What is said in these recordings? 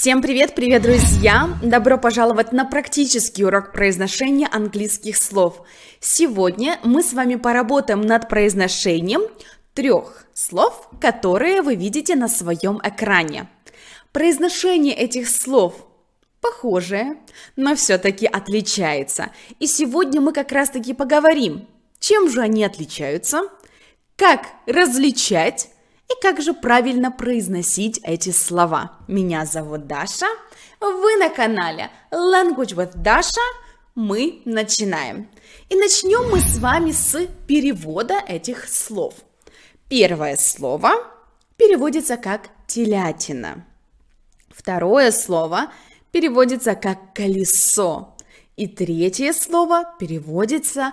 Всем привет, привет, друзья! Добро пожаловать на практический урок произношения английских слов. Сегодня мы с вами поработаем над произношением трех слов, которые вы видите на своем экране. Произношение этих слов похожее, но все-таки отличается. И сегодня мы как раз-таки поговорим, чем же они отличаются, как различать и как же правильно произносить эти слова? Меня зовут Даша, вы на канале Language with Dasha, мы начинаем. И начнем мы с вами с перевода этих слов. Первое слово переводится как телятина. Второе слово переводится как колесо. И третье слово переводится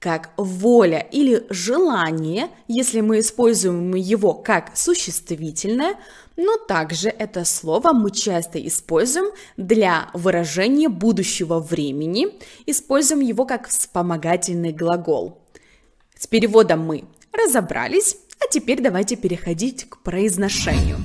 как воля или желание, если мы используем его как существительное, но также это слово мы часто используем для выражения будущего времени, используем его как вспомогательный глагол. С переводом мы разобрались, а теперь давайте переходить к произношению.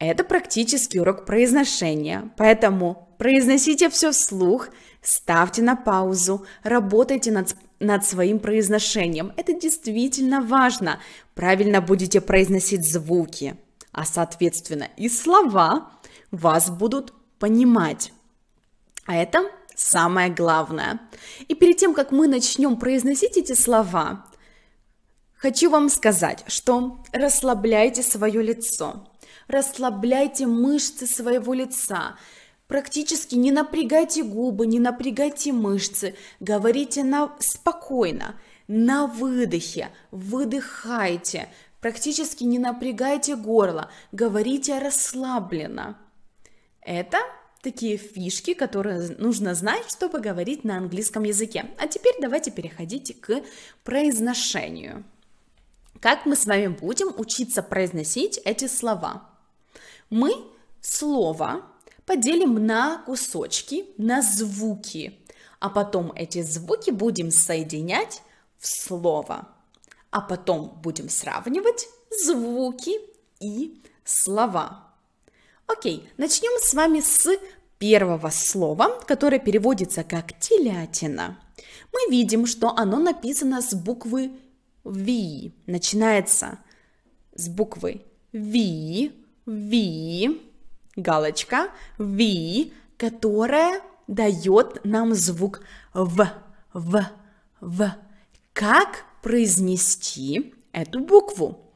Это практически урок произношения, поэтому произносите все вслух, ставьте на паузу, работайте над над своим произношением. Это действительно важно. Правильно будете произносить звуки, а соответственно и слова вас будут понимать. А это самое главное. И перед тем, как мы начнем произносить эти слова, хочу вам сказать, что расслабляйте свое лицо, расслабляйте мышцы своего лица, Практически не напрягайте губы, не напрягайте мышцы, говорите на... спокойно, на выдохе, выдыхайте, практически не напрягайте горло, говорите расслабленно. Это такие фишки, которые нужно знать, чтобы говорить на английском языке. А теперь давайте переходите к произношению. Как мы с вами будем учиться произносить эти слова? Мы слово поделим на кусочки, на звуки, а потом эти звуки будем соединять в слово, а потом будем сравнивать звуки и слова. Окей, начнем с вами с первого слова, которое переводится как телятина. Мы видим, что оно написано с буквы V, начинается с буквы V, V, галочка V, которая дает нам звук В, В, В. Как произнести эту букву?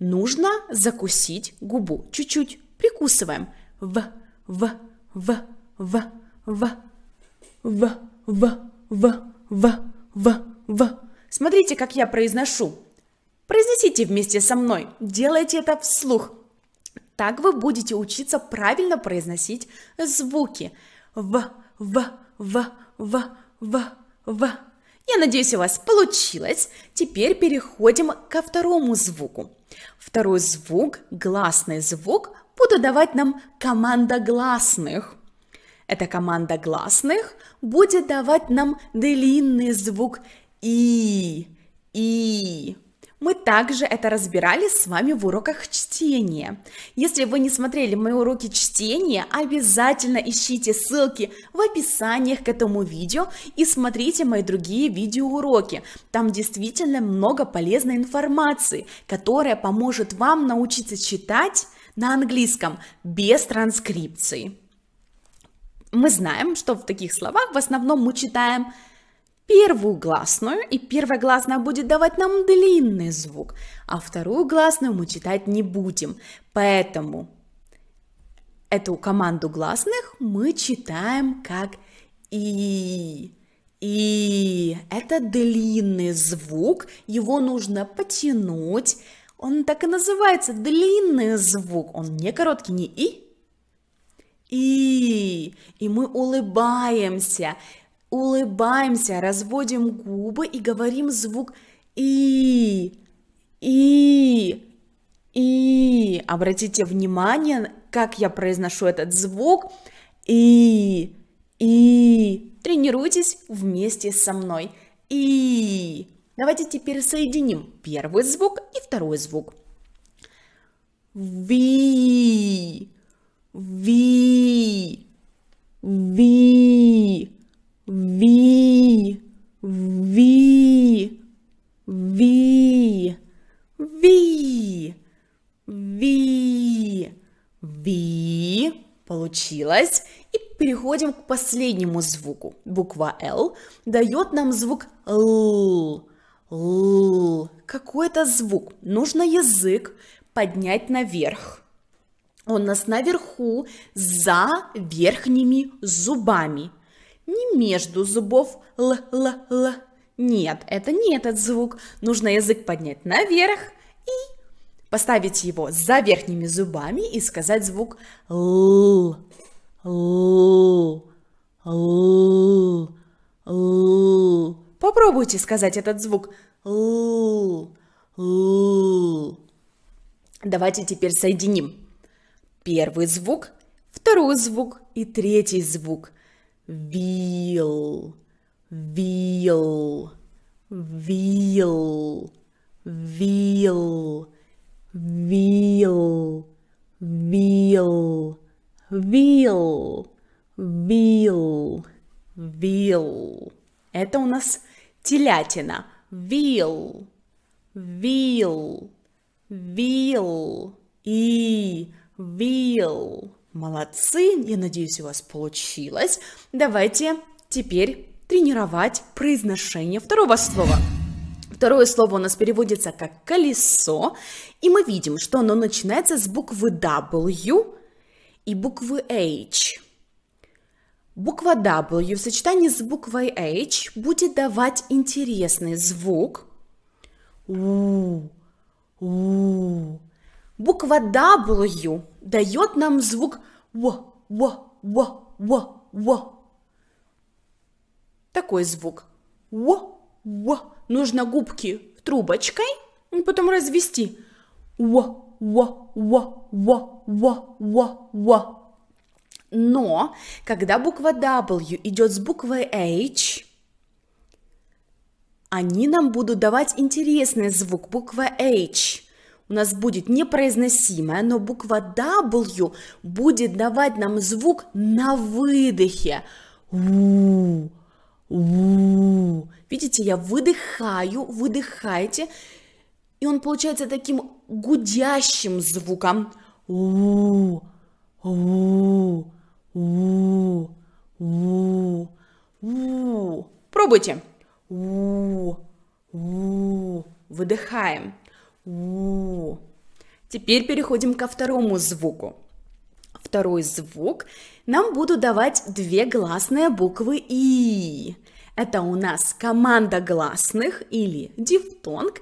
Нужно закусить губу чуть-чуть, прикусываем. В, В, В, В, В, В, В, В, В, В, В. Смотрите, как я произношу. Произнесите вместе со мной. Делайте это вслух. Так вы будете учиться правильно произносить звуки. В, в, в, в, в, в. Я надеюсь, у вас получилось. Теперь переходим ко второму звуку. Второй звук, гласный звук, буду давать нам команда гласных. Эта команда гласных будет давать нам длинный звук и, и. Мы также это разбирали с вами в уроках чтения. Если вы не смотрели мои уроки чтения, обязательно ищите ссылки в описаниях к этому видео и смотрите мои другие видео уроки. Там действительно много полезной информации, которая поможет вам научиться читать на английском без транскрипции. Мы знаем, что в таких словах в основном мы читаем первую гласную, и первая гласная будет давать нам длинный звук, а вторую гласную мы читать не будем. Поэтому эту команду гласных мы читаем как «и». И это длинный звук, его нужно потянуть. Он так и называется, длинный звук. Он не короткий, не «и», «и». И мы улыбаемся улыбаемся, разводим губы и говорим звук и, и, и. Обратите внимание, как я произношу этот звук и, и. Тренируйтесь вместе со мной и. Давайте теперь соединим первый звук и второй звук. Ви, ви, ви. Ви, ви, ви, ви, ви, ви. Получилось. И переходим к последнему звуку. Буква Л дает нам звук Л. Л. Какой это звук? Нужно язык поднять наверх. Он у нас наверху за верхними зубами – не между зубов л-л-л. Нет, это не этот звук. Нужно язык поднять наверх и поставить его за верхними зубами и сказать звук л. Л. Л. Л. Попробуйте сказать этот звук л. Л. Давайте теперь соединим первый звук, второй звук и третий звук – Вил, вил, вил, вил, вил, вил, вил, вил, вил. Это у нас телятина. Вил, вил, вил и вил. Молодцы, я надеюсь, у вас получилось. Давайте теперь тренировать произношение второго слова. Второе слово у нас переводится как «колесо», и мы видим, что оно начинается с буквы W и буквы H. Буква W в сочетании с буквой H будет давать интересный звук. У, Буква W дает нам звук «во», «во», «во», «во», «во». Такой звук «во», «во». Нужно губки трубочкой, потом развести «во», «во», «во», «во», «во», «во», «во». Но когда буква W идет с буквой H, они нам будут давать интересный звук буква H у нас будет непроизносимая, но буква W будет давать нам звук на выдохе. Видите, я выдыхаю, выдыхайте, и он получается таким гудящим звуком. Пробуйте. Выдыхаем. Теперь переходим ко второму звуку. Второй звук нам будут давать две гласные буквы И. Это у нас команда гласных или дифтонг,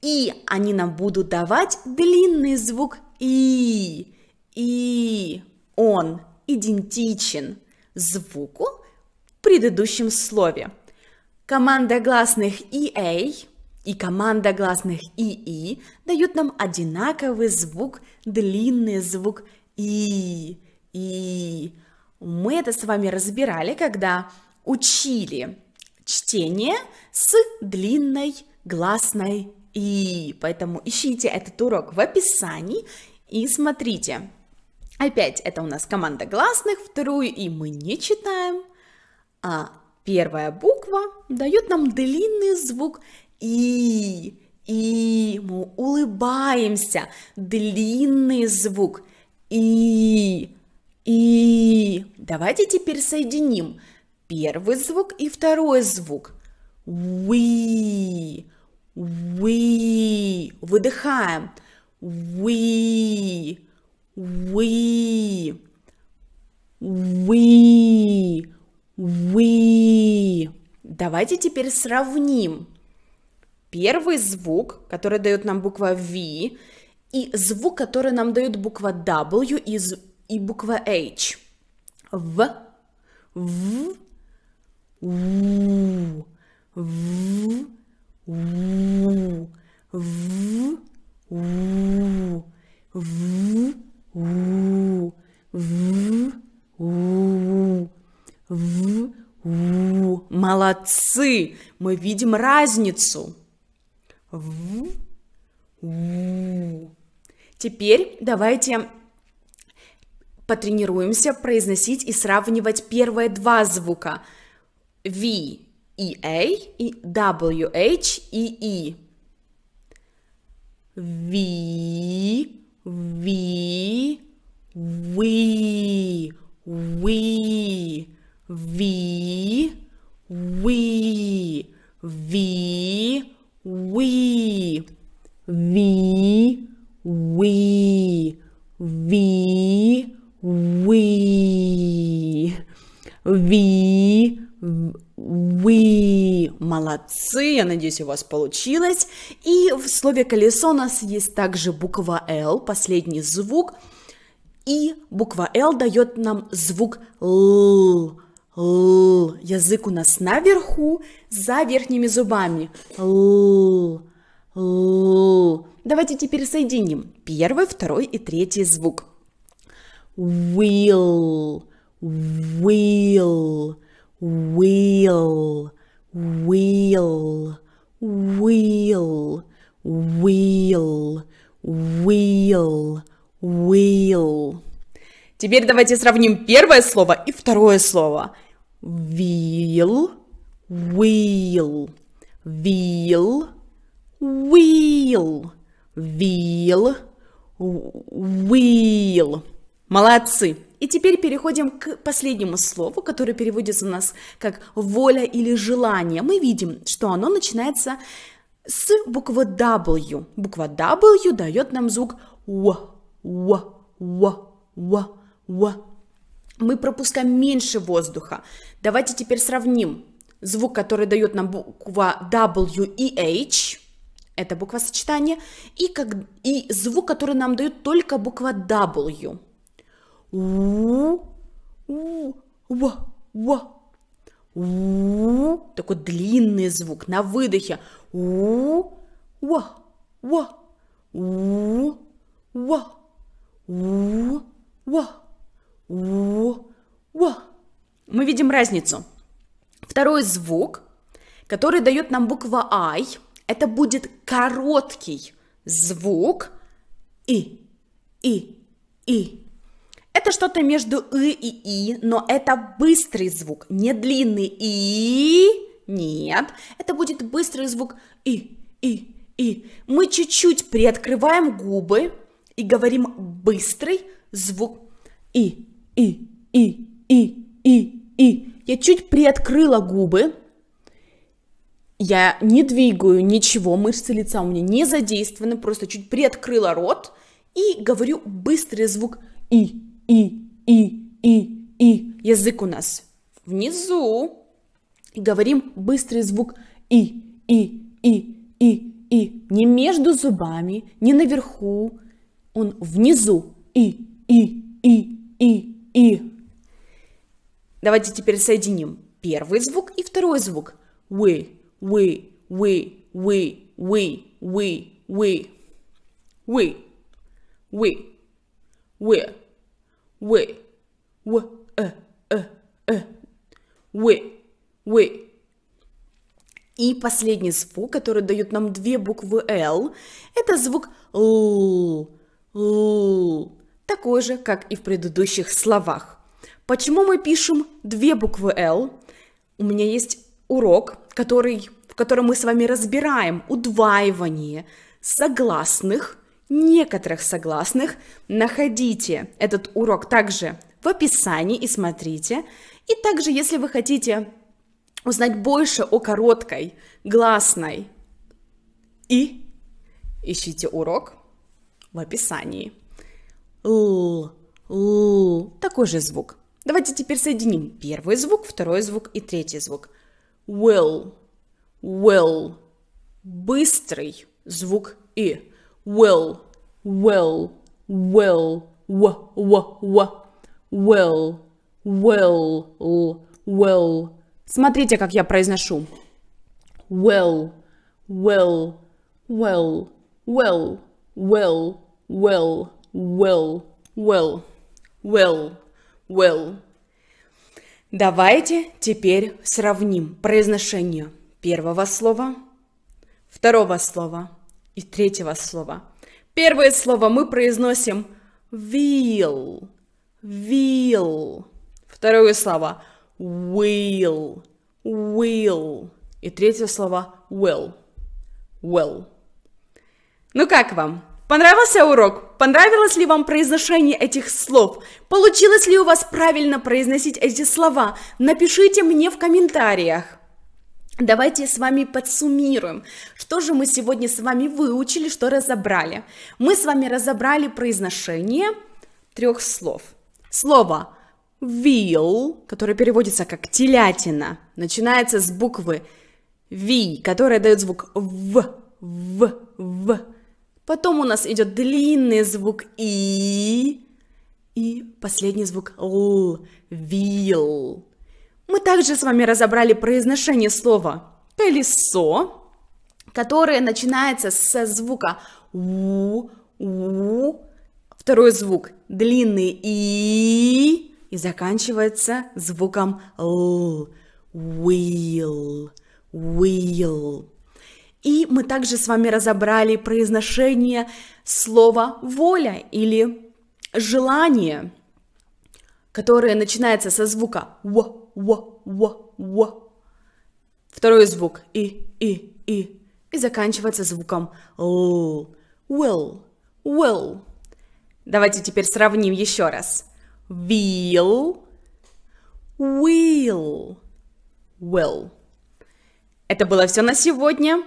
и они нам будут давать длинный звук И. И он идентичен звуку в предыдущем слове. Команда гласных EA и команда гласных «и» и дают нам одинаковый звук, длинный звук «и», «и». Мы это с вами разбирали, когда учили чтение с длинной гласной «и». Поэтому ищите этот урок в описании и смотрите. Опять это у нас команда гласных, вторую «и» мы не читаем, а первая буква дает нам длинный звук и, и мы улыбаемся, длинный звук и, и. Давайте теперь соединим первый звук и второй звук. We, we. Выдыхаем. We, we, we, we. Давайте теперь сравним первый звук, который дает нам буква V, и звук, который нам дают буква W и, и буква H. В, в, у, в, у, в, у, в, у, в, у, в, у. Молодцы! Мы видим разницу. Теперь давайте потренируемся произносить и сравнивать первые два звука V и A и W H и E. V, V, we, we, we, v we, we, we, we, we, we, we, we. Молодцы, я надеюсь, у вас получилось. И в слове колесо у нас есть также буква L, последний звук. И буква L дает нам звук Л. Л. Язык у нас наверху, за верхними зубами. Л. Л. Давайте теперь соединим первый, второй и третий звук. Will, will, will, will, will, will, will, will. Теперь давайте сравним первое слово и второе слово wheel, wheel, wheel, wheel, wheel, wheel. Молодцы! И теперь переходим к последнему слову, которое переводится у нас как воля или желание. Мы видим, что оно начинается с буквы W. Буква W дает нам звук У, У, У, У, У мы пропускаем меньше воздуха. Давайте теперь сравним звук, который дает нам буква W и e H, это буква сочетания, и, как, и звук, который нам дает только буква W. У, у, у, у, у, такой длинный звук на выдохе. У, у, у, у, у, у, у у о Мы видим разницу. Второй звук, который дает нам буква «ай», это будет короткий звук «и», «и», «и». Это что-то между «и» и «и», но это быстрый звук, не длинный «и», нет, это будет быстрый звук «и», «и», «и». Мы чуть-чуть приоткрываем губы и говорим быстрый звук «и», и, и, и, и, и. Я чуть приоткрыла губы. Я не двигаю ничего, мышцы лица у меня не задействованы, просто чуть приоткрыла рот и говорю быстрый звук и, и, и, и, и. Язык у нас внизу. И говорим быстрый звук и, и, и, и, и. Не между зубами, не наверху. Он внизу. И, и, и, и, и. Давайте теперь соединим первый звук и второй звук. We, we, we, we, we, we, we, we, we, we, we, we, э, э, э, we, we. И последний звук, который дает нам две буквы L, это звук Л. Л такой же, как и в предыдущих словах. Почему мы пишем две буквы «Л»? У меня есть урок, который, в котором мы с вами разбираем удваивание согласных, некоторых согласных. Находите этот урок также в описании и смотрите. И также, если вы хотите узнать больше о короткой, гласной и, ищите урок в описании л, л. Такой же звук. Давайте теперь соединим первый звук, второй звук и третий звук. Will, will. Быстрый звук и. Will, will, will, w, w, w. Will, will, l, will. Смотрите, как я произношу. Will, will, will, will, will, will will, will, will, will. Давайте теперь сравним произношение первого слова, второго слова и третьего слова. Первое слово мы произносим will, will. Второе слово will, will. И третье слово will, will. Ну как вам? Понравился урок? Понравилось ли вам произношение этих слов? Получилось ли у вас правильно произносить эти слова? Напишите мне в комментариях. Давайте с вами подсуммируем, что же мы сегодня с вами выучили, что разобрали. Мы с вами разобрали произношение трех слов. Слово will, которое переводится как «телятина», начинается с буквы v, которая дает звук «в», «в», «в», Потом у нас идет длинный звук И. И последний звук Л. Вил. Мы также с вами разобрали произношение слова колесо, которое начинается со звука У. У. Второй звук длинный И. И заканчивается звуком Л. Wheel. Wheel. И мы также с вами разобрали произношение слова «воля» или «желание», которое начинается со звука «в», «в», «в», «в». Второй звук «и», «и», «и» и заканчивается звуком «л», «will», «will». Давайте теперь сравним еще раз. «Will», «will», «will». Это было все на сегодня.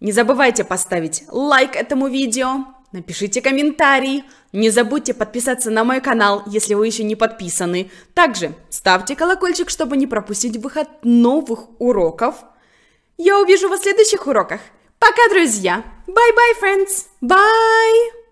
Не забывайте поставить лайк этому видео, напишите комментарий, не забудьте подписаться на мой канал, если вы еще не подписаны. Также ставьте колокольчик, чтобы не пропустить выход новых уроков. Я увижу вас в следующих уроках. Пока, друзья! Bye-bye, friends! Bye!